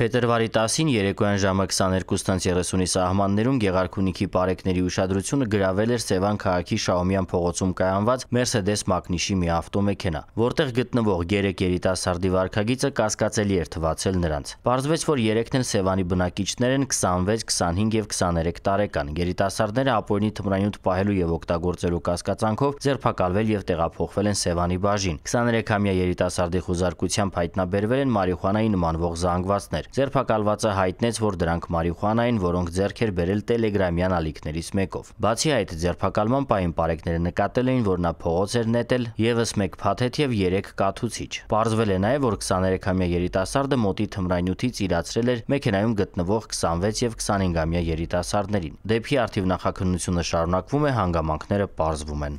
Փետրվարի 10-ին երեկոյան ժամը 22:30-ի սահմաններում Գեղարքունիքի պարեկների ուշադրությունը գրավել էր Սևան քաղաքի Շաումյան փողոցում կայանված Mercedes մակնիշի մի ավտոմեքենա, որտեղ գտնվող 3 երիտասարդի վարքագիծը կասկածելի էր թվացել նրանց։ Պարզվեց, որ երեքն էլ Սևանի բնակիչներ են 26, 25 եւ 23 տարեկան։ Երիտասարդները ապօրինի թմրանյութ պահելու եւ օգտագործելու կասկածանքով ձերբակալվել եւ տեղափոխվել են Սևանի բաժին։ 23-ամյա երիտասարդի խոզարկությամբ հայտնաբերվել են մարիխուանայի նմանվող զանգվածներ։ Ձերբակալվածը հայտնեց, որ դրանք մարիխուանա են, որոնք ձեռք էր բերել Telegram-յան ալիքներից մեկով։ Բացի այդ, ձերբակալման պահին բարեկները նկատել էին, որ նա փողոց էր նետել եւս 1 փաթեթ եւ 3 կաթուցիչ։ Պարզվել է նաեւ, որ 23-ամյա երիտասարդը մոտի թմրանյութից իրացրել էր մեքենայում գտնվող 26 եւ 25-ամյա երիտասարդներին։ Դեպքի արդիվ նախաքննությունը շարունակվում է, հանգամանքները պարզվում են։